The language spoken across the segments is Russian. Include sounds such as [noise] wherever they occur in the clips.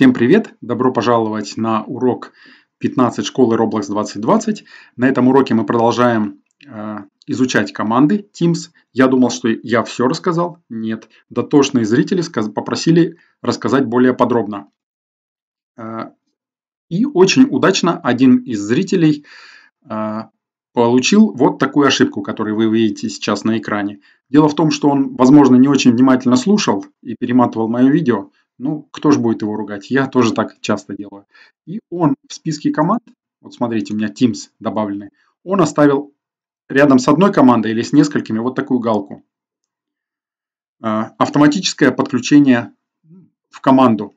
Всем привет! Добро пожаловать на урок 15 школы Roblox 2020. На этом уроке мы продолжаем э, изучать команды Teams. Я думал, что я все рассказал. Нет. Дотошные зрители попросили рассказать более подробно. Э, и очень удачно один из зрителей э, получил вот такую ошибку, которую вы видите сейчас на экране. Дело в том, что он, возможно, не очень внимательно слушал и перематывал мое видео, ну, кто же будет его ругать? Я тоже так часто делаю. И он в списке команд, вот смотрите, у меня Teams добавлены, он оставил рядом с одной командой или с несколькими вот такую галку. А, автоматическое подключение в команду.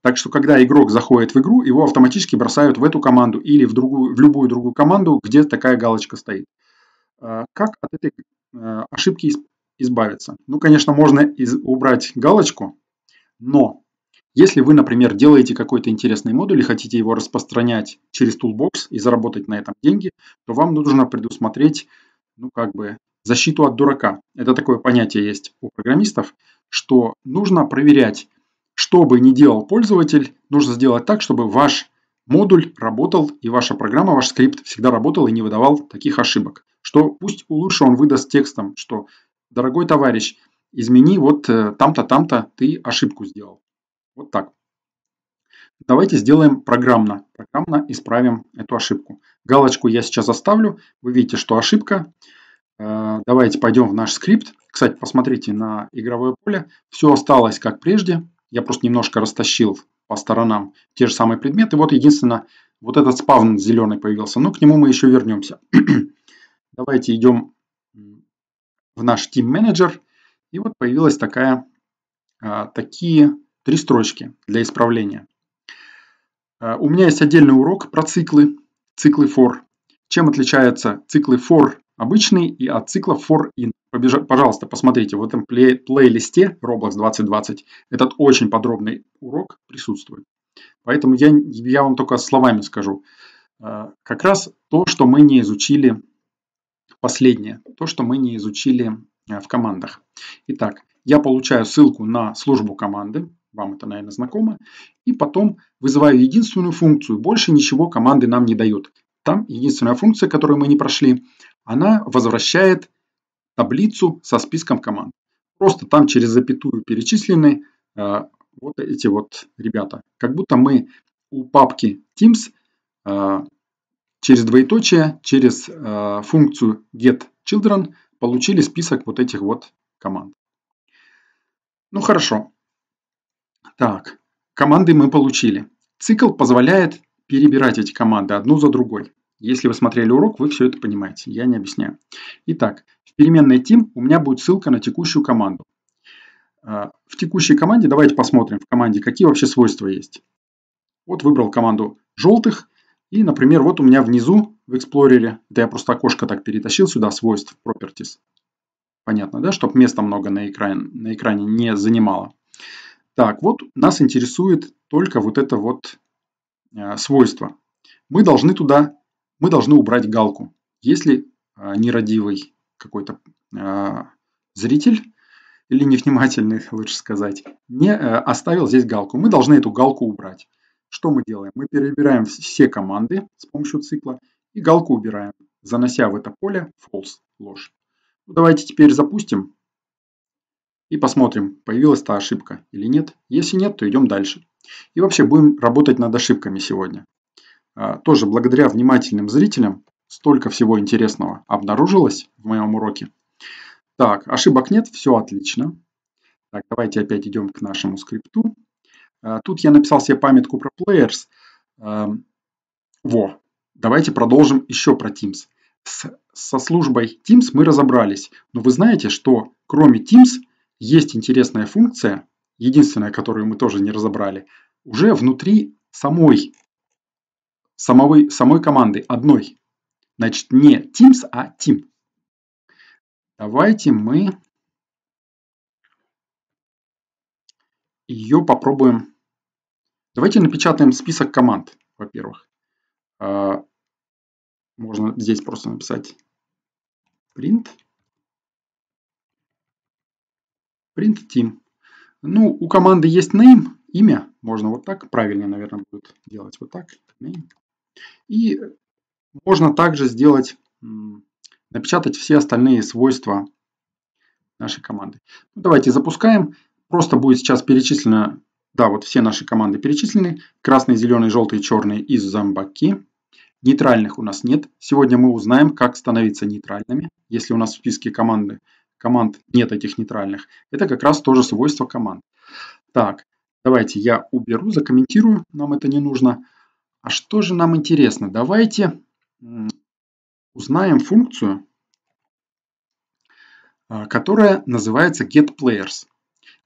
Так что, когда игрок заходит в игру, его автоматически бросают в эту команду или в, другую, в любую другую команду, где такая галочка стоит. А, как от этой а, ошибки избавиться? Ну, конечно, можно из, убрать галочку, но если вы, например, делаете какой-то интересный модуль и хотите его распространять через Toolbox и заработать на этом деньги, то вам нужно предусмотреть, ну как бы, защиту от дурака. Это такое понятие есть у программистов, что нужно проверять, что бы ни делал пользователь, нужно сделать так, чтобы ваш модуль работал и ваша программа, ваш скрипт всегда работал и не выдавал таких ошибок. Что пусть лучше он выдаст текстом, что «Дорогой товарищ, измени вот э, там-то, там-то, ты ошибку сделал. Вот так. Давайте сделаем программно. Программно исправим эту ошибку. Галочку я сейчас оставлю. Вы видите, что ошибка. Э, давайте пойдем в наш скрипт. Кстати, посмотрите на игровое поле. Все осталось как прежде. Я просто немножко растащил по сторонам те же самые предметы. Вот единственное, вот этот спавн зеленый появился. Но к нему мы еще вернемся. [clears throat] Давайте идем в наш Team Manager. И вот появилась такая, а, такие три строчки для исправления. А, у меня есть отдельный урок про циклы, циклы for. Чем отличаются циклы for обычный и от цикла for in. Пожалуйста, посмотрите, в этом плей плейлисте Roblox 2020 этот очень подробный урок присутствует. Поэтому я, я вам только словами скажу. А, как раз то, что мы не изучили последнее, то, что мы не изучили Э, в командах. Итак, я получаю ссылку на службу команды, вам это, наверное, знакомо, и потом вызываю единственную функцию, больше ничего команды нам не дают. Там единственная функция, которую мы не прошли, она возвращает таблицу со списком команд. Просто там через запятую перечислены э, вот эти вот ребята. Как будто мы у папки Teams э, через двоеточие, через э, функцию get children получили список вот этих вот команд. Ну хорошо. Так, команды мы получили. Цикл позволяет перебирать эти команды одну за другой. Если вы смотрели урок, вы все это понимаете, я не объясняю. Итак, в переменной team у меня будет ссылка на текущую команду. А, в текущей команде, давайте посмотрим в команде, какие вообще свойства есть. Вот выбрал команду желтых, и, например, вот у меня внизу в Explorer, это я просто окошко так перетащил сюда, свойств Properties. Понятно, да, чтобы места много на экране, на экране не занимало. Так, вот нас интересует только вот это вот э, свойство. Мы должны туда, мы должны убрать галку. Если э, нерадивый какой-то э, зритель или невнимательный, [laughs] лучше сказать, не э, оставил здесь галку, мы должны эту галку убрать. Что мы делаем? Мы перебираем все команды с помощью цикла и галку убираем, занося в это поле false, ложь. Ну, давайте теперь запустим и посмотрим, появилась та ошибка или нет. Если нет, то идем дальше. И вообще будем работать над ошибками сегодня. А, тоже благодаря внимательным зрителям столько всего интересного обнаружилось в моем уроке. Так, ошибок нет, все отлично. Так, давайте опять идем к нашему скрипту. А, тут я написал себе памятку про players. А, во, давайте продолжим еще про Teams. С, со службой Teams мы разобрались, но вы знаете, что кроме Teams есть интересная функция, единственная, которую мы тоже не разобрали, уже внутри самой, самой, самой команды, одной. Значит, не Teams, а Team. Давайте мы ее попробуем Давайте напечатаем список команд, во-первых. А, можно здесь просто написать print. Print team. Ну, у команды есть name, имя. Можно вот так, правильно, наверное, будет делать вот так. Name. И можно также сделать, напечатать все остальные свойства нашей команды. Ну, давайте запускаем. Просто будет сейчас перечислено да, вот все наши команды перечислены. Красные, зеленые, желтые, черные из зомбаки. Нейтральных у нас нет. Сегодня мы узнаем, как становиться нейтральными. Если у нас в списке команды команд нет этих нейтральных. Это как раз тоже свойство команд. Так, давайте я уберу, закомментирую. Нам это не нужно. А что же нам интересно? Давайте узнаем функцию, а, которая называется getPlayers.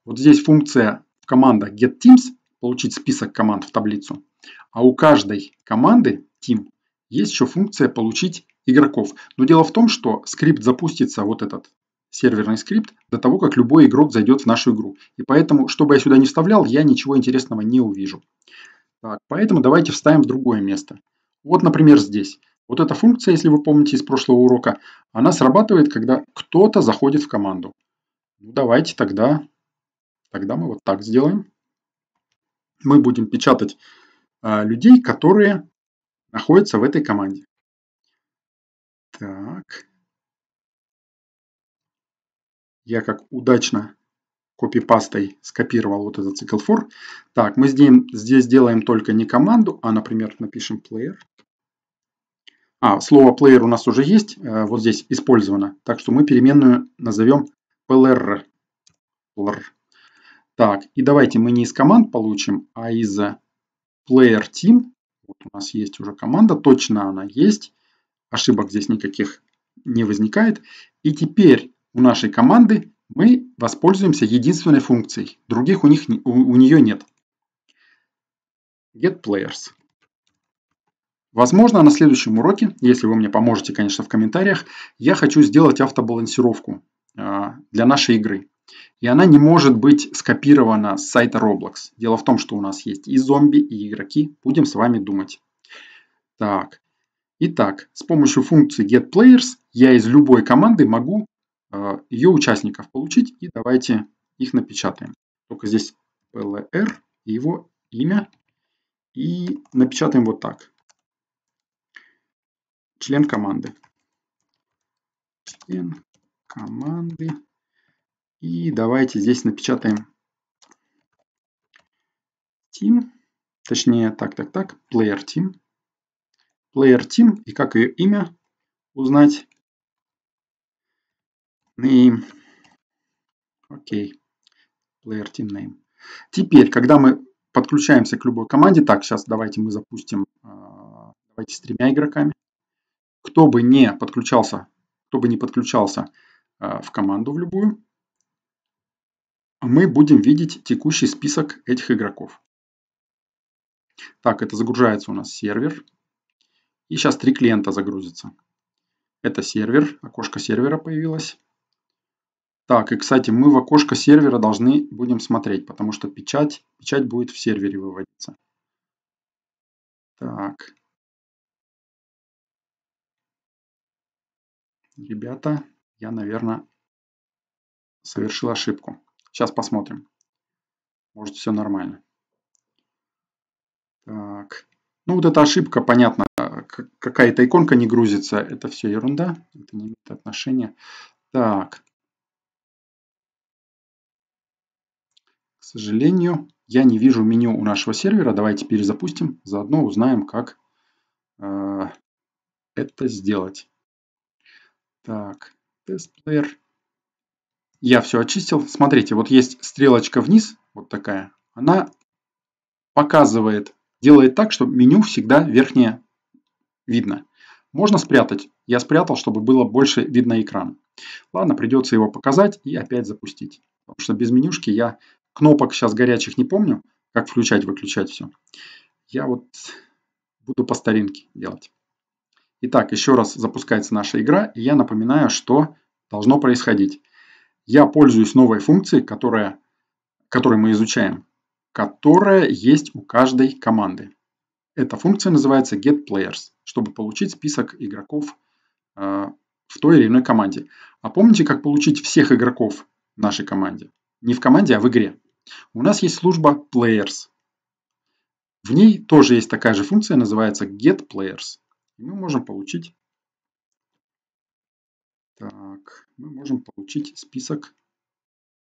Вот здесь функция команда get teams получить список команд в таблицу, а у каждой команды team есть еще функция получить игроков. Но дело в том, что скрипт запустится, вот этот серверный скрипт, до того, как любой игрок зайдет в нашу игру. И поэтому, чтобы я сюда не вставлял, я ничего интересного не увижу. Так, поэтому давайте вставим в другое место. Вот, например, здесь. Вот эта функция, если вы помните из прошлого урока, она срабатывает, когда кто-то заходит в команду. Ну, давайте тогда Тогда мы вот так сделаем. Мы будем печатать э, людей, которые находятся в этой команде. Так. Я как удачно копипастой скопировал вот этот цикл for. Так, мы здесь, здесь делаем только не команду, а, например, напишем player. А, слово player у нас уже есть, э, вот здесь использовано. Так что мы переменную назовем plr. plr. Так, и давайте мы не из команд получим, а из э, player team. Вот у нас есть уже команда, точно она есть. Ошибок здесь никаких не возникает. И теперь у нашей команды мы воспользуемся единственной функцией. Других у, них, у, у нее нет. Get players. Возможно, на следующем уроке, если вы мне поможете, конечно, в комментариях, я хочу сделать автобалансировку а, для нашей игры. И она не может быть скопирована с сайта Roblox. Дело в том, что у нас есть и зомби, и игроки. Будем с вами думать. Так. Итак, с помощью функции getPlayers я из любой команды могу э, ее участников получить. И давайте их напечатаем. Только здесь plr его имя. И напечатаем вот так. Член команды. Член команды и давайте здесь напечатаем team, точнее, так, так, так, player team. Player team и как ее имя узнать? Name. Окей. Okay. Player team name. Теперь, когда мы подключаемся к любой команде, так, сейчас давайте мы запустим, а, давайте с тремя игроками. Кто бы не подключался, кто бы не подключался а, в команду в любую, а мы будем видеть текущий список этих игроков. Так, это загружается у нас сервер. И сейчас три клиента загрузятся. Это сервер, окошко сервера появилось. Так, и, кстати, мы в окошко сервера должны будем смотреть, потому что печать, печать будет в сервере выводиться. Так. Ребята, я, наверное, совершил ошибку. Сейчас посмотрим. Может, все нормально. Так. Ну, вот эта ошибка, понятно, какая-то иконка не грузится. Это все ерунда. Это не имеет отношения. Так. К сожалению, я не вижу меню у нашего сервера. Давайте перезапустим. Заодно узнаем, как э, это сделать. Так, тест-плеер я все очистил. Смотрите, вот есть стрелочка вниз, вот такая. Она показывает, делает так, чтобы меню всегда верхнее видно. Можно спрятать. Я спрятал, чтобы было больше видно экран. Ладно, придется его показать и опять запустить. Потому что без менюшки я кнопок сейчас горячих не помню, как включать-выключать все. Я вот буду по старинке делать. Итак, еще раз запускается наша игра. И я напоминаю, что должно происходить я пользуюсь новой функцией, которая, которую мы изучаем, которая есть у каждой команды. Эта функция называется getPlayers, чтобы получить список игроков э, в той или иной команде. А помните, как получить всех игроков в нашей команде? Не в команде, а в игре. У нас есть служба players. В ней тоже есть такая же функция, называется getPlayers. мы можем получить так мы можем получить список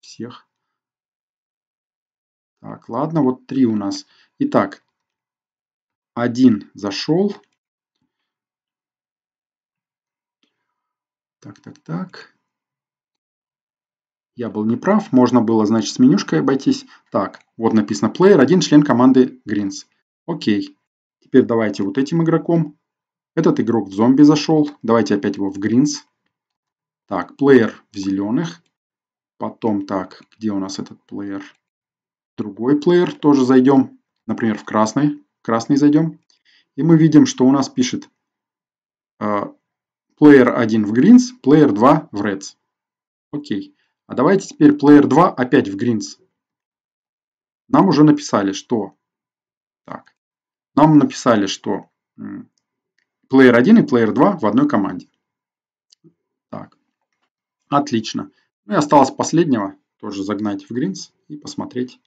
всех. Так, ладно, вот три у нас. Итак, один зашел. Так, так, так. Я был неправ, можно было, значит, с менюшкой обойтись. Так, вот написано Плеер, один член команды Гринс. Окей. Теперь давайте вот этим игроком. Этот игрок в зомби зашел. Давайте опять его в Гринс. Так, плеер в зеленых. Потом так, где у нас этот плеер? Другой плеер, тоже зайдем, например, в красный. Красный зайдем. И мы видим, что у нас пишет э, плеер 1 в greens, плеер 2 в reds. Окей. А давайте теперь плеер 2 опять в greens. Нам уже написали, что... Так. Нам написали, что плеер 1 и плеер 2 в одной команде. Отлично. Ну и осталось последнего, тоже загнать в Greens и посмотреть.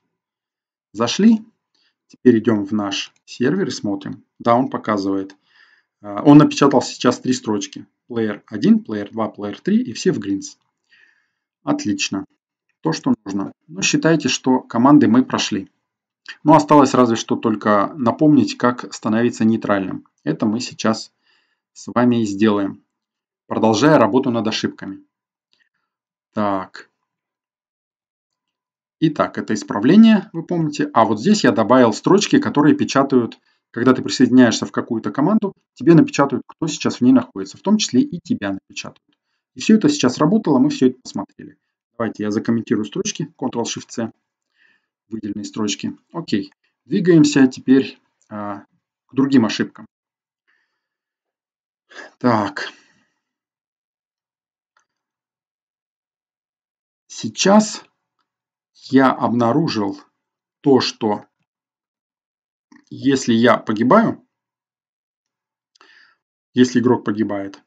Зашли. Теперь идем в наш сервер и смотрим. Да, он показывает. А, он напечатал сейчас три строчки. Player 1, Player 2, Player 3 и все в Greens. Отлично. То, что нужно. Ну, считайте, что команды мы прошли. Ну, осталось разве что только напомнить, как становиться нейтральным. Это мы сейчас с вами и сделаем, продолжая работу над ошибками. Так. Итак, это исправление, вы помните. А вот здесь я добавил строчки, которые печатают, когда ты присоединяешься в какую-то команду, тебе напечатают, кто сейчас в ней находится, в том числе и тебя напечатают. И все это сейчас работало, мы все это посмотрели. Давайте я закомментирую строчки, Ctrl-Shift-C, выделенные строчки. Окей, двигаемся теперь а, к другим ошибкам. Так, сейчас я обнаружил то, что если я погибаю, если игрок погибает,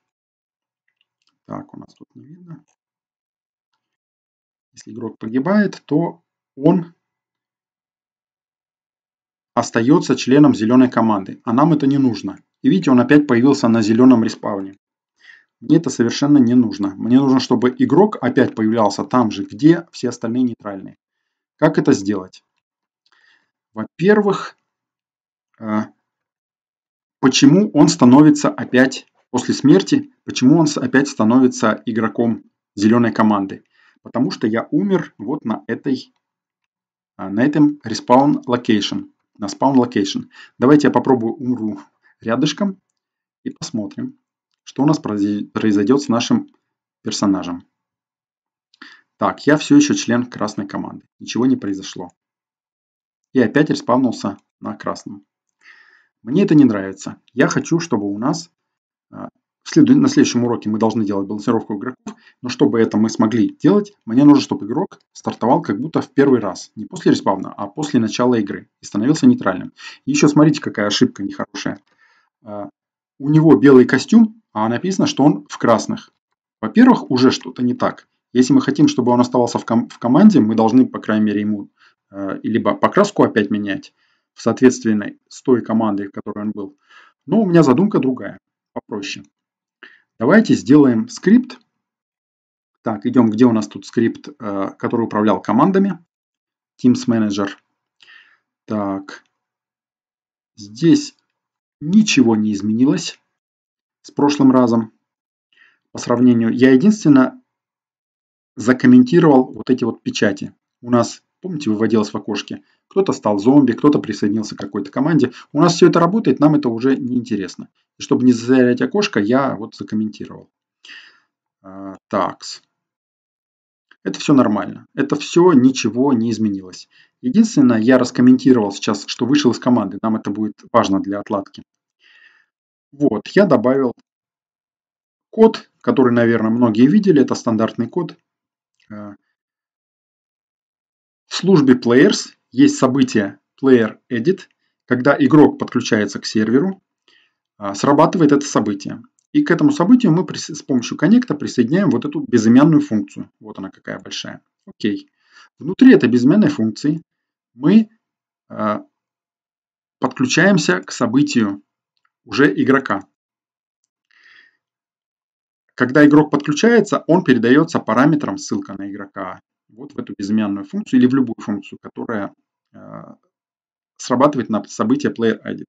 так, у нас тут не видно, если игрок погибает, то он остается членом зеленой команды, а нам это не нужно. И видите, он опять появился на зеленом респауне. Мне это совершенно не нужно. Мне нужно, чтобы игрок опять появлялся там же, где все остальные нейтральные. Как это сделать? Во-первых, э, почему он становится опять после смерти, почему он опять становится игроком зеленой команды? Потому что я умер вот на этой, э, на этом respawn location, на spawn location. Давайте я попробую умру рядышком и посмотрим что у нас произойдет с нашим персонажем. Так, я все еще член красной команды. Ничего не произошло. И опять респавнулся на красном. Мне это не нравится. Я хочу, чтобы у нас а, на следующем уроке мы должны делать балансировку игроков, но чтобы это мы смогли делать, мне нужно, чтобы игрок стартовал как будто в первый раз. Не после респавна, а после начала игры. И становился нейтральным. И еще смотрите, какая ошибка нехорошая. А, у него белый костюм, а написано, что он в красных. Во-первых, уже что-то не так. Если мы хотим, чтобы он оставался в, ком- в команде, мы должны, по крайней мере, ему э, либо покраску опять менять в соответствии с той командой, в которой он был. Но у меня задумка другая, попроще. Давайте сделаем скрипт. Так, идем, где у нас тут скрипт, э, который управлял командами. Teams Manager. Так, здесь ничего не изменилось с прошлым разом по сравнению. Я единственно закомментировал вот эти вот печати. У нас, помните, выводилось в окошке. Кто-то стал зомби, кто-то присоединился к какой-то команде. У нас все это работает, нам это уже не интересно. чтобы не засорять окошко, я вот закомментировал. А, такс. Это все нормально. Это все ничего не изменилось. Единственное, я раскомментировал сейчас, что вышел из команды. Нам это будет важно для отладки. Вот, я добавил код, который, наверное, многие видели. Это стандартный код. Э, в службе Players есть событие Player Edit. Когда игрок подключается к серверу, э, срабатывает это событие. И к этому событию мы с помощью коннекта присоединяем вот эту безымянную функцию. Вот она какая большая. Окей. Внутри этой безымянной функции мы э, подключаемся к событию уже игрока. Когда игрок подключается, он передается параметром ссылка на игрока вот в эту безымянную функцию или в любую функцию, которая э, срабатывает на событие player edit.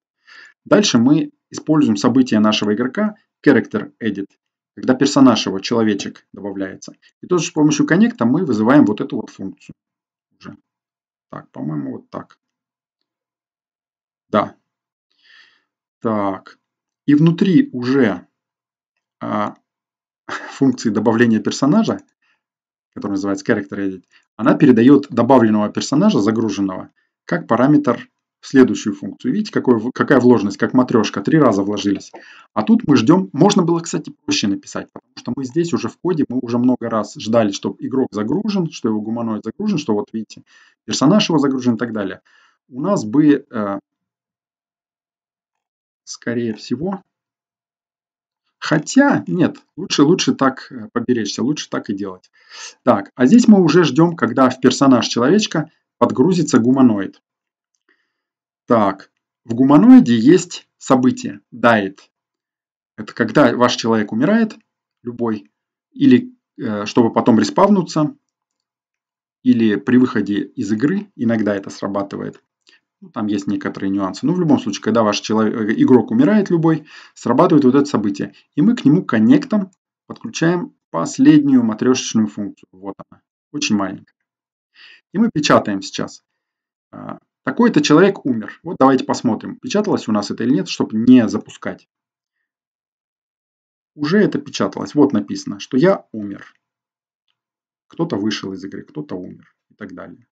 Дальше мы используем событие нашего игрока character edit, когда персонаж его, человечек, добавляется. И тоже с помощью коннекта мы вызываем вот эту вот функцию. Уже. Так, по-моему, вот так. Да, так, и внутри уже а, [laughs] функции добавления персонажа, которая называется Character Edit, она передает добавленного персонажа, загруженного, как параметр в следующую функцию. Видите, какой, какая вложенность, как матрешка, три раза вложились. А тут мы ждем, можно было, кстати, проще написать, потому что мы здесь уже в коде, мы уже много раз ждали, чтобы игрок загружен, что его гуманоид загружен, что вот видите, персонаж его загружен и так далее. У нас бы э, скорее всего. Хотя, нет, лучше, лучше так э, поберечься, лучше так и делать. Так, а здесь мы уже ждем, когда в персонаж человечка подгрузится гуманоид. Так, в гуманоиде есть событие, дает. Это когда ваш человек умирает, любой, или э, чтобы потом респавнуться, или при выходе из игры, иногда это срабатывает. Ну, там есть некоторые нюансы. Но ну, в любом случае, когда ваш человек, э, игрок умирает любой, срабатывает вот это событие. И мы к нему коннектом подключаем последнюю матрешечную функцию. Вот она. Очень маленькая. И мы печатаем сейчас. А, такой-то человек умер. Вот давайте посмотрим, печаталось у нас это или нет, чтобы не запускать. Уже это печаталось. Вот написано, что я умер. Кто-то вышел из игры, кто-то умер и так далее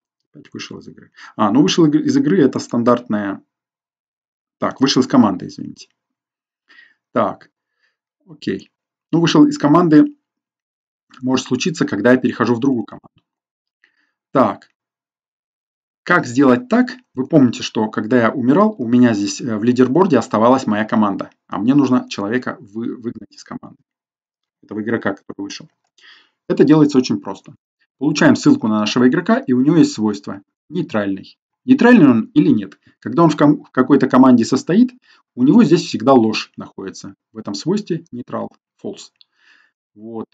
вышел из игры. А, ну вышел из игры это стандартная... Так, вышел из команды, извините. Так, окей. Ну, вышел из команды может случиться, когда я перехожу в другую команду. Так, как сделать так? Вы помните, что когда я умирал, у меня здесь э, в лидерборде оставалась моя команда, а мне нужно человека выгнать из команды. Этого игрока, который вышел. Это делается очень просто. Получаем ссылку на нашего игрока, и у него есть свойство нейтральный. Нейтральный он или нет. Когда он в, ком в какой-то команде состоит, у него здесь всегда ложь находится. В этом свойстве нейтрал, false. Вот.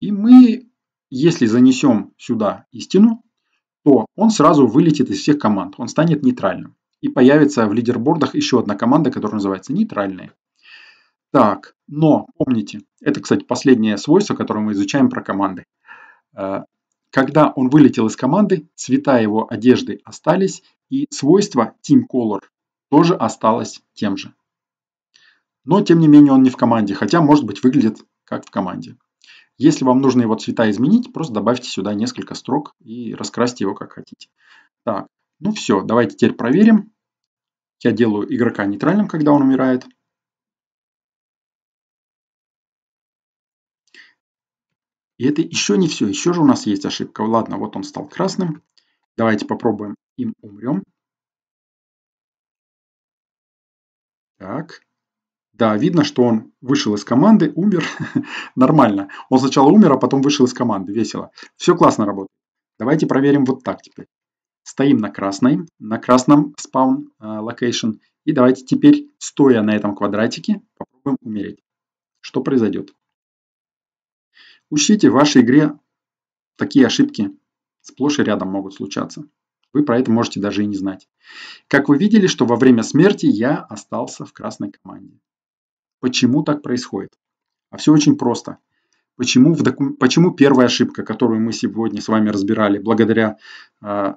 И мы, если занесем сюда истину, то он сразу вылетит из всех команд. Он станет нейтральным. И появится в лидербордах еще одна команда, которая называется нейтральная. Так, но помните, это, кстати, последнее свойство, которое мы изучаем про команды. Э, когда он вылетел из команды, цвета его одежды остались, и свойство Team Color тоже осталось тем же. Но, тем не менее, он не в команде, хотя, может быть, выглядит как в команде. Если вам нужно его цвета изменить, просто добавьте сюда несколько строк и раскрасьте его как хотите. Так, ну все, давайте теперь проверим. Я делаю игрока нейтральным, когда он умирает. И это еще не все. Еще же у нас есть ошибка. Ладно, вот он стал красным. Давайте попробуем им умрем. Так. Да, видно, что он вышел из команды, умер. [laughs] Нормально. Он сначала умер, а потом вышел из команды. Весело. Все классно работает. Давайте проверим вот так теперь. Стоим на красной, на красном спаун э, локейшн. И давайте теперь, стоя на этом квадратике, попробуем умереть. Что произойдет? Учтите, в вашей игре такие ошибки сплошь и рядом могут случаться. Вы про это можете даже и не знать. Как вы видели, что во время смерти я остался в красной команде. Почему так происходит? А все очень просто. Почему, в доку... Почему первая ошибка, которую мы сегодня с вами разбирали, благодаря э,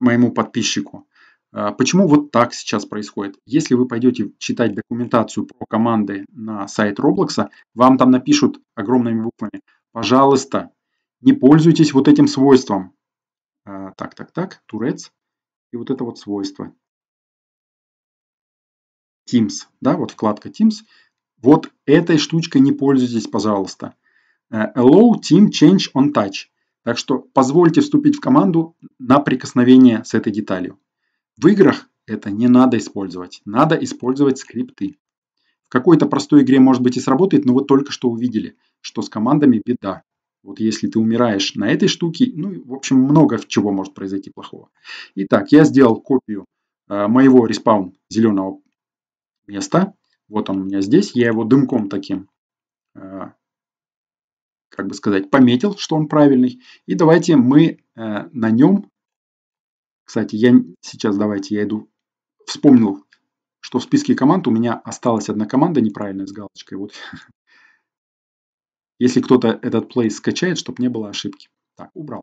моему подписчику, а, почему вот так сейчас происходит? Если вы пойдете читать документацию про команды на сайт Roblox, вам там напишут огромными буквами «Пожалуйста, не пользуйтесь вот этим свойством». А, так, так, так, турец. И вот это вот свойство. Teams, да, вот вкладка Teams. Вот этой штучкой не пользуйтесь, пожалуйста. Allow э, team change on touch. Так что позвольте вступить в команду на прикосновение с этой деталью. В играх это не надо использовать. Надо использовать скрипты. В какой-то простой игре, может быть, и сработает, но вы только что увидели, что с командами беда. Вот если ты умираешь на этой штуке, ну, в общем, много чего может произойти плохого. Итак, я сделал копию э, моего респаун зеленого места. Вот он у меня здесь. Я его дымком таким, э, как бы сказать, пометил, что он правильный. И давайте мы э, на нем кстати, я сейчас давайте я иду. Вспомнил, что в списке команд у меня осталась одна команда неправильная с галочкой. Вот. [laughs] Если кто-то этот плей скачает, чтобы не было ошибки. Так, убрал.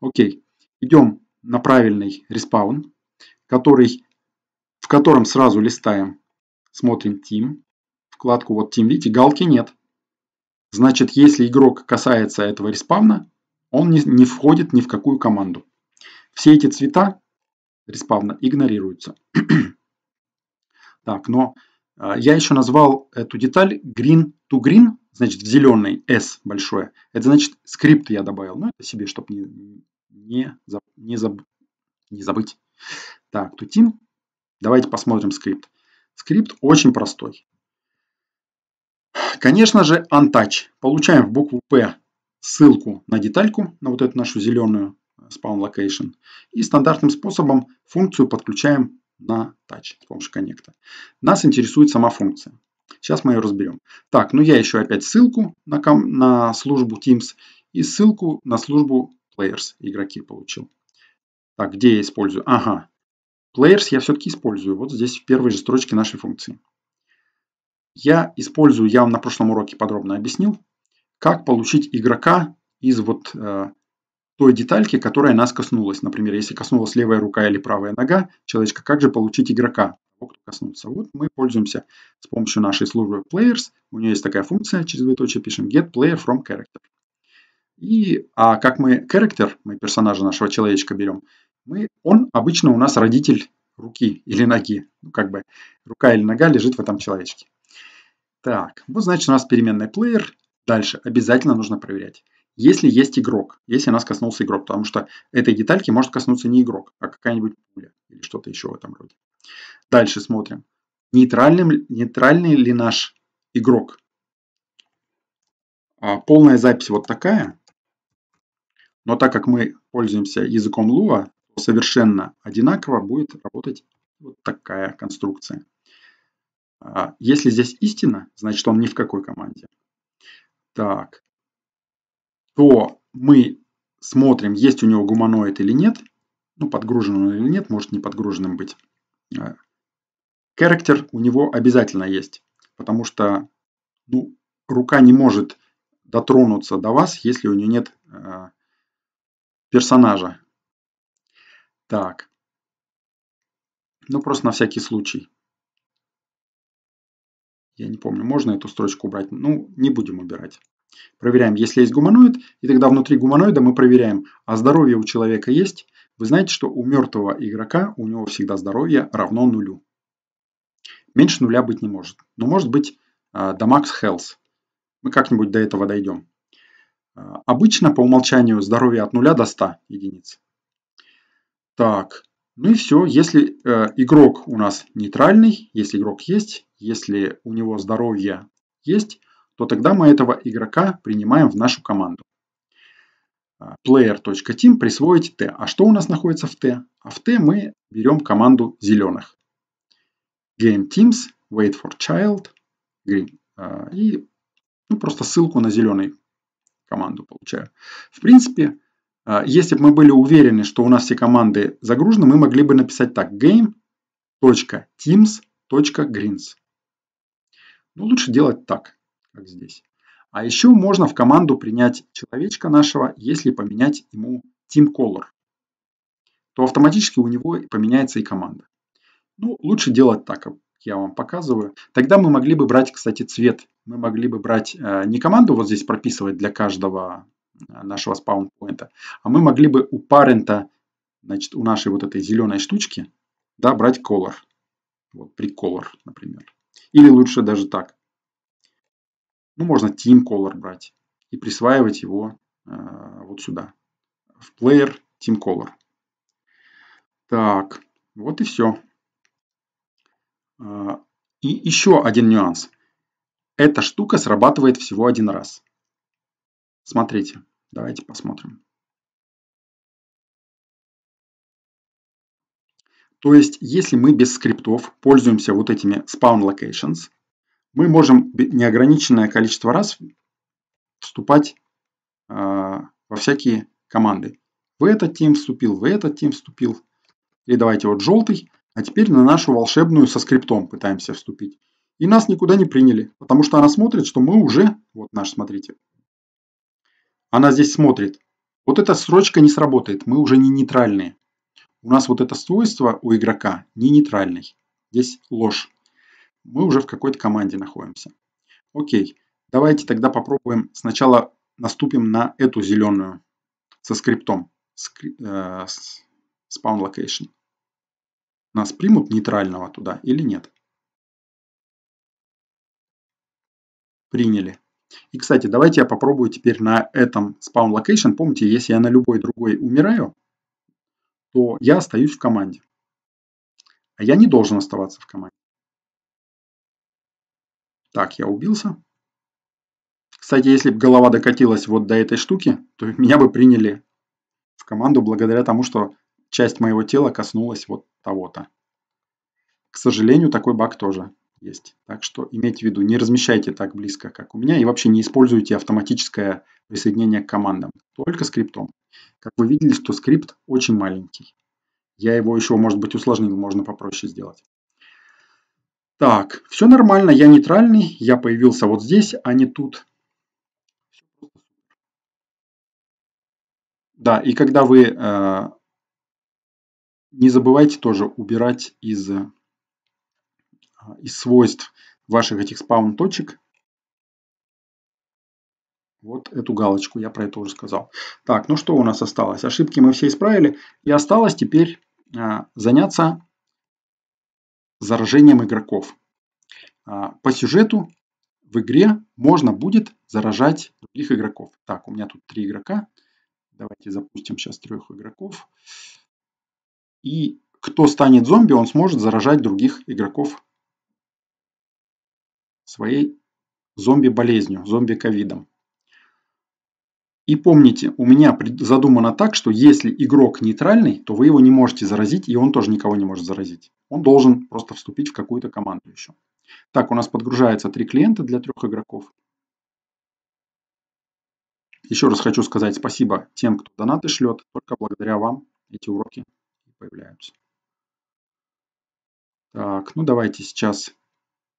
Окей. Идем на правильный респаун, который, в котором сразу листаем, смотрим Team, вкладку вот Team, видите, галки нет. Значит, если игрок касается этого респавна, он не, не входит ни в какую команду. Все эти цвета респавна игнорируются. [clears throat] так, но э, я еще назвал эту деталь green to green, значит в зеленый S большое. Это значит скрипт я добавил. Ну это себе, чтобы не, не, заб, не, заб, не забыть. Так, тутим. Давайте посмотрим скрипт. Скрипт очень простой. Конечно же, untouch. Получаем в букву P ссылку на детальку, на вот эту нашу зеленую spawn location. И стандартным способом функцию подключаем на touch с помощью коннекта. Нас интересует сама функция. Сейчас мы ее разберем. Так, ну я еще опять ссылку на, ком на службу Teams и ссылку на службу Players игроки получил. Так, где я использую? Ага, Players я все-таки использую. Вот здесь в первой же строчке нашей функции. Я использую, я вам на прошлом уроке подробно объяснил, как получить игрока из вот э, той детальке, которая нас коснулась. Например, если коснулась левая рука или правая нога человечка, как же получить игрока, того, кто коснулся. Вот мы пользуемся с помощью нашей службы players. У нее есть такая функция, через двоеточие пишем get player from character. И а как мы character, мы персонажа нашего человечка берем, мы, он обычно у нас родитель руки или ноги. Ну, как бы рука или нога лежит в этом человечке. Так, вот значит у нас переменная player. Дальше обязательно нужно проверять. Если есть игрок, если нас коснулся игрок, потому что этой детальки может коснуться не игрок, а какая-нибудь пуля или что-то еще в этом роде. Дальше смотрим. Нейтральным, нейтральный ли наш игрок? А, полная запись вот такая, но так как мы пользуемся языком Lua, то совершенно одинаково будет работать вот такая конструкция. А, если здесь истина, значит он ни в какой команде. Так, то мы смотрим, есть у него гуманоид или нет, ну, подгружен он или нет, может не подгруженным быть. Характер э, у него обязательно есть, потому что ну, рука не может дотронуться до вас, если у нее нет э, персонажа. Так. Ну, просто на всякий случай. Я не помню, можно эту строчку убрать? Ну, не будем убирать. Проверяем, есть ли есть гуманоид, и тогда внутри гуманоида мы проверяем, а здоровье у человека есть. Вы знаете, что у мертвого игрока у него всегда здоровье равно нулю. Меньше нуля быть не может. Но может быть а, до max health. Мы как-нибудь до этого дойдем. А, обычно по умолчанию здоровье от нуля до 100 единиц. Так, ну и все. Если э, игрок у нас нейтральный, если игрок есть, если у него здоровье есть, то тогда мы этого игрока принимаем в нашу команду. А, player.team присвоить t. А что у нас находится в t? А в t мы берем команду зеленых. Game Teams, Wait for Child, Green. А, и ну, просто ссылку на зеленую команду получаю. В принципе, а, если бы мы были уверены, что у нас все команды загружены, мы могли бы написать так game.teams.greens. Но ну, лучше делать так как здесь. А еще можно в команду принять человечка нашего, если поменять ему Team Color, то автоматически у него поменяется и команда. Ну, лучше делать так, как я вам показываю. Тогда мы могли бы брать, кстати, цвет. Мы могли бы брать э, не команду вот здесь прописывать для каждого э, нашего спаунпоинта, а мы могли бы у парента, значит, у нашей вот этой зеленой штучки, да, брать color. Вот при color, например. Или лучше даже так. Ну, можно Team Color брать и присваивать его э, вот сюда, в Player Team Color. Так, вот и все. Э, и еще один нюанс. Эта штука срабатывает всего один раз. Смотрите, давайте посмотрим. То есть, если мы без скриптов пользуемся вот этими spawn locations, мы можем неограниченное количество раз вступать а, во всякие команды. В этот тим вступил, в этот тим вступил. И давайте вот желтый. А теперь на нашу волшебную со скриптом пытаемся вступить. И нас никуда не приняли, потому что она смотрит, что мы уже... Вот наш, смотрите. Она здесь смотрит. Вот эта строчка не сработает, мы уже не нейтральные. У нас вот это свойство у игрока не нейтральный. Здесь ложь мы уже в какой-то команде находимся. Окей, давайте тогда попробуем сначала наступим на эту зеленую со скриптом скри, э, spawn location. Нас примут нейтрального туда или нет? Приняли. И, кстати, давайте я попробую теперь на этом spawn location. Помните, если я на любой другой умираю, то я остаюсь в команде. А я не должен оставаться в команде. Так, я убился. Кстати, если бы голова докатилась вот до этой штуки, то меня бы приняли в команду благодаря тому, что часть моего тела коснулась вот того-то. К сожалению, такой баг тоже есть. Так что имейте в виду, не размещайте так близко, как у меня, и вообще не используйте автоматическое присоединение к командам, только скриптом. Как вы видели, что скрипт очень маленький. Я его еще, может быть, усложнил, можно попроще сделать. Так, все нормально, я нейтральный, я появился вот здесь, а не тут. Да, и когда вы э, не забывайте тоже убирать из, э, из свойств ваших этих спаун-точек вот эту галочку, я про это уже сказал. Так, ну что у нас осталось? Ошибки мы все исправили. И осталось теперь э, заняться заражением игроков. А, по сюжету в игре можно будет заражать других игроков. Так, у меня тут три игрока. Давайте запустим сейчас трех игроков. И кто станет зомби, он сможет заражать других игроков своей зомби-болезнью, зомби-ковидом. И помните, у меня задумано так, что если игрок нейтральный, то вы его не можете заразить, и он тоже никого не может заразить. Он должен просто вступить в какую-то команду еще. Так, у нас подгружается три клиента для трех игроков. Еще раз хочу сказать спасибо тем, кто донаты шлет. Только благодаря вам эти уроки появляются. Так, ну давайте сейчас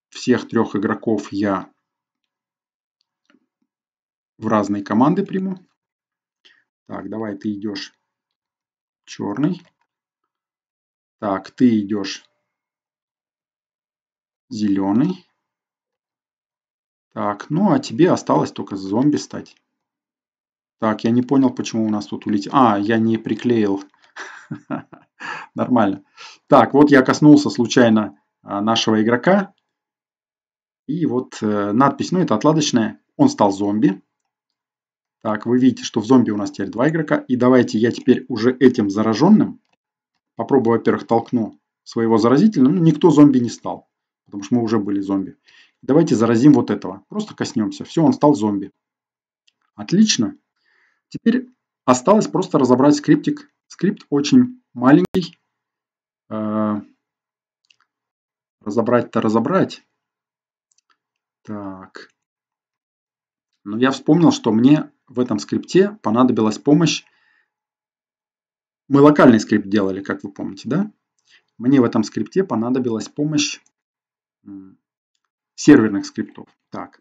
всех трех игроков я в разные команды приму. Так, давай ты идешь черный. Так, ты идешь зеленый. Так, ну а тебе осталось только зомби стать. Так, я не понял, почему у нас тут улетел. А, я не приклеил. [laughs] Нормально. Так, вот я коснулся случайно а, нашего игрока. И вот э, надпись, ну это отладочная. Он стал зомби. Так, вы видите, что в зомби у нас теперь два игрока. И давайте я теперь уже этим зараженным попробую, во-первых, толкну своего заразителя. Ну, никто зомби не стал, потому что мы уже были зомби. Давайте заразим вот этого. Просто коснемся. Все, он стал зомби. Отлично. Теперь осталось просто разобрать скриптик. Скрипт очень маленький. Э, разобрать-то разобрать. Так. Но ну, я вспомнил, что мне в этом скрипте понадобилась помощь. Мы локальный скрипт делали, как вы помните, да? Мне в этом скрипте понадобилась помощь серверных скриптов. Так,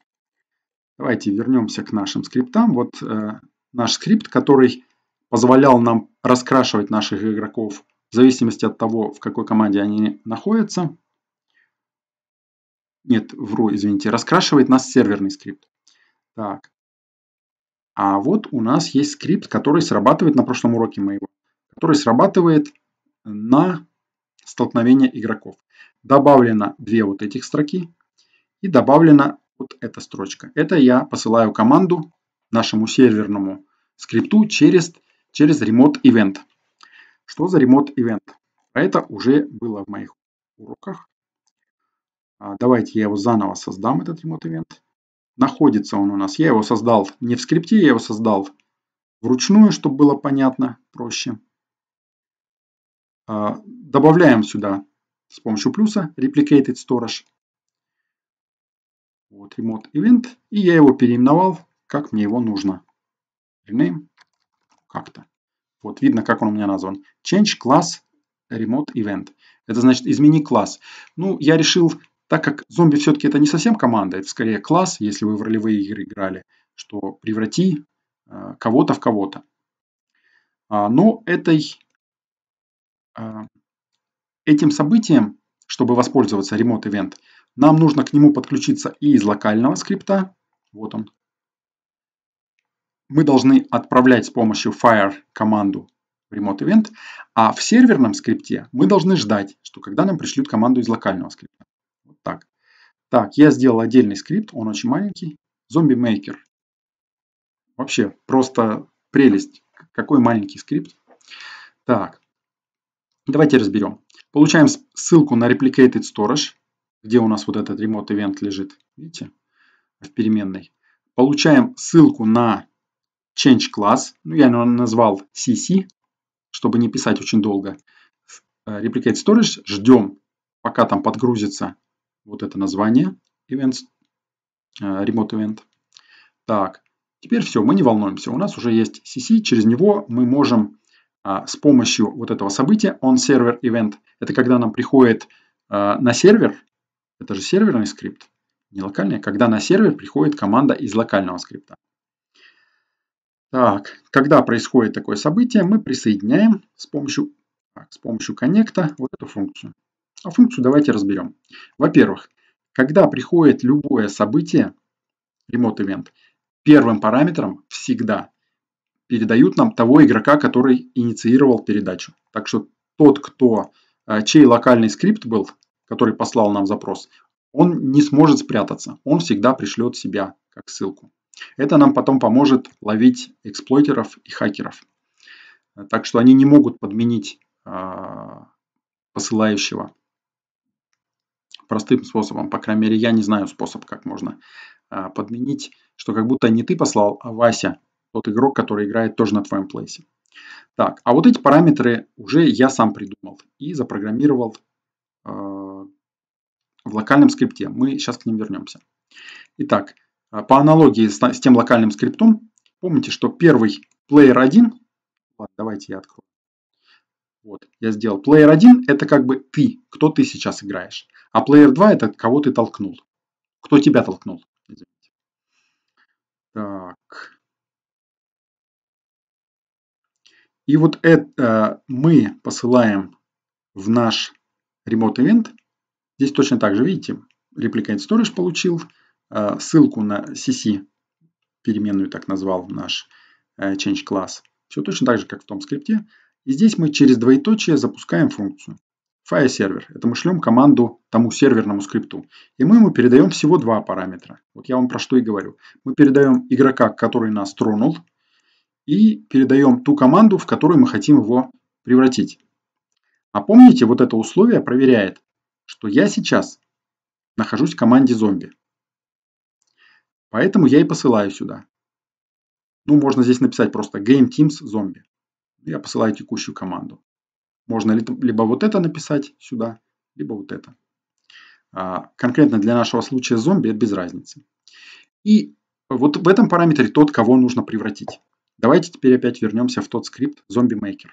давайте вернемся к нашим скриптам. Вот э, наш скрипт, который позволял нам раскрашивать наших игроков в зависимости от того, в какой команде они находятся. Нет, вру, извините, раскрашивает нас серверный скрипт. Так, а вот у нас есть скрипт, который срабатывает на прошлом уроке моего, который срабатывает на столкновение игроков. Добавлено две вот этих строки и добавлена вот эта строчка. Это я посылаю команду нашему серверному скрипту через, через Remote Event. Что за Remote Event? А это уже было в моих уроках. А давайте я его заново создам, этот Remote Event находится он у нас. Я его создал не в скрипте, я его создал вручную, чтобы было понятно, проще. А, добавляем сюда с помощью плюса replicated storage. Вот remote event. И я его переименовал, как мне его нужно. Rename как-то. Вот видно, как он у меня назван. Change class remote event. Это значит измени класс. Ну, я решил так как зомби все-таки это не совсем команда, это скорее класс, если вы в ролевые игры играли, что преврати э, кого-то в кого-то. А, но этой, а, этим событием, чтобы воспользоваться Remote Event, нам нужно к нему подключиться и из локального скрипта. Вот он. Мы должны отправлять с помощью Fire команду Remote Event, а в серверном скрипте мы должны ждать, что когда нам пришлют команду из локального скрипта так. Так, я сделал отдельный скрипт, он очень маленький. Зомби Maker. Вообще, просто прелесть. Какой маленький скрипт. Так, давайте разберем. Получаем ссылку на Replicated Storage, где у нас вот этот Remote Event лежит. Видите? В переменной. Получаем ссылку на Change Class. Ну, я его назвал CC, чтобы не писать очень долго. Э, Replicate Storage ждем, пока там подгрузится вот это название events, э, remote event. Так, теперь все, мы не волнуемся. У нас уже есть CC, через него мы можем а, с помощью вот этого события on server event, это когда нам приходит а, на сервер, это же серверный скрипт, не локальный, а когда на сервер приходит команда из локального скрипта. Так, когда происходит такое событие, мы присоединяем с помощью, так, с помощью коннекта вот эту функцию. А функцию давайте разберем. Во-первых, когда приходит любое событие, remote event, первым параметром всегда передают нам того игрока, который инициировал передачу. Так что тот, кто, э, чей локальный скрипт был, который послал нам запрос, он не сможет спрятаться. Он всегда пришлет себя как ссылку. Это нам потом поможет ловить эксплойтеров и хакеров. Э, так что они не могут подменить а, посылающего простым способом, по крайней мере, я не знаю способ, как можно а, подменить, что как будто не ты послал, а Вася, тот игрок, который играет тоже на твоем плейсе. Так, а вот эти параметры уже я сам придумал и запрограммировал а, в локальном скрипте. Мы сейчас к ним вернемся. Итак, а, по аналогии с, тем локальным скриптом, помните, что первый player 1, давайте я открою. Вот, я сделал player 1, это как бы ты, кто ты сейчас играешь. А плеер 2 это кого ты толкнул. Кто тебя толкнул. Извините. Так. И вот это э, мы посылаем в наш Remote Event. Здесь точно так же, видите, Replicate Storage получил. Э, ссылку на CC, переменную так назвал наш э, change class. Все точно так же, как в том скрипте. И здесь мы через двоеточие запускаем функцию file сервер. Это мы шлем команду тому серверному скрипту. И мы ему передаем всего два параметра. Вот я вам про что и говорю. Мы передаем игрока, который нас тронул, и передаем ту команду, в которую мы хотим его превратить. А помните, вот это условие проверяет, что я сейчас нахожусь в команде зомби. Поэтому я и посылаю сюда. Ну, можно здесь написать просто Game Teams zombie. Я посылаю текущую команду. Можно либо вот это написать сюда, либо вот это. А, конкретно для нашего случая зомби это без разницы. И вот в этом параметре тот, кого нужно превратить. Давайте теперь опять вернемся в тот скрипт ZombieMaker.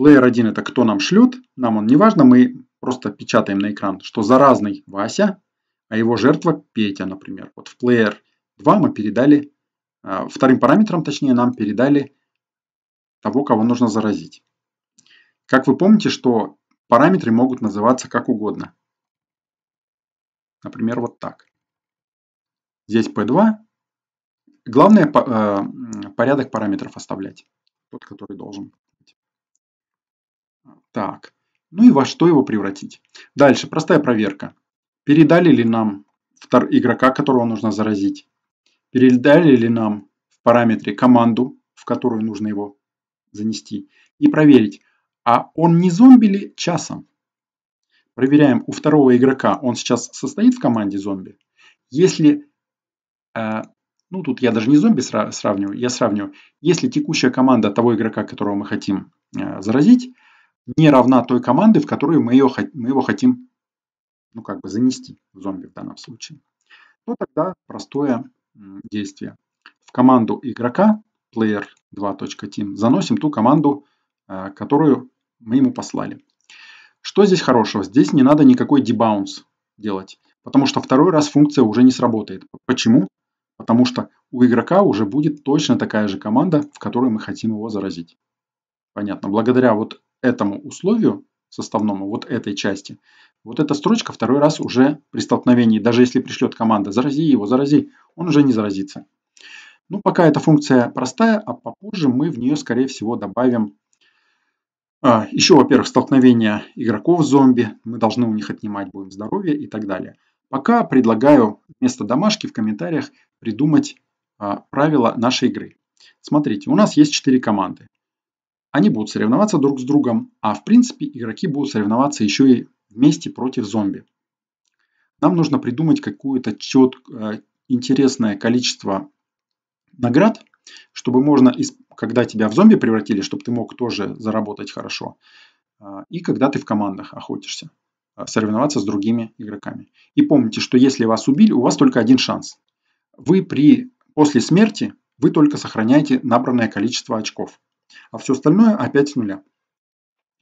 Player 1 это кто нам шлет, нам он не важно, мы просто печатаем на экран, что заразный Вася, а его жертва Петя, например. Вот в Player 2 мы передали, а, вторым параметром точнее, нам передали того, кого нужно заразить. Как вы помните, что параметры могут называться как угодно. Например, вот так. Здесь P2. Главное э, порядок параметров оставлять. Тот, который должен быть. Так. Ну и во что его превратить. Дальше. Простая проверка. Передали ли нам игрока, которого нужно заразить? Передали ли нам в параметре команду, в которую нужно его занести? И проверить, а он не зомби ли часом? Проверяем у второго игрока, он сейчас состоит в команде зомби. Если, э, ну тут я даже не зомби сра сравниваю, я сравниваю. Если текущая команда того игрока, которого мы хотим э, заразить, не равна той команды, в которую мы, ее, мы его хотим ну, как бы занести в зомби в данном случае, то ну, тогда простое действие. В команду игрока player2.team заносим ту команду, э, которую мы ему послали. Что здесь хорошего? Здесь не надо никакой debounce делать, потому что второй раз функция уже не сработает. Почему? Потому что у игрока уже будет точно такая же команда, в которую мы хотим его заразить. Понятно. Благодаря вот этому условию составному, вот этой части, вот эта строчка второй раз уже при столкновении, даже если пришлет команда «зарази его, зарази», он уже не заразится. Ну, пока эта функция простая, а попозже мы в нее, скорее всего, добавим а, еще, во-первых, столкновение игроков с зомби. Мы должны у них отнимать будем здоровье и так далее. Пока предлагаю вместо домашки в комментариях придумать а, правила нашей игры. Смотрите, у нас есть 4 команды. Они будут соревноваться друг с другом, а в принципе игроки будут соревноваться еще и вместе против зомби. Нам нужно придумать какое-то четкое э, интересное количество наград, чтобы можно из когда тебя в зомби превратили, чтобы ты мог тоже заработать хорошо, а, и когда ты в командах охотишься, а, соревноваться с другими игроками. И помните, что если вас убили, у вас только один шанс. Вы при, после смерти вы только сохраняете набранное количество очков, а все остальное опять с нуля.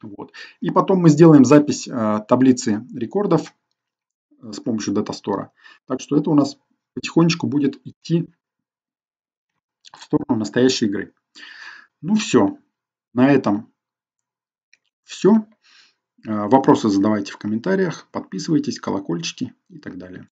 Вот. И потом мы сделаем запись э, таблицы рекордов э, с помощью Datastore. Так что это у нас потихонечку будет идти в сторону настоящей игры. Ну все, на этом все. Э, вопросы задавайте в комментариях, подписывайтесь, колокольчики и так далее.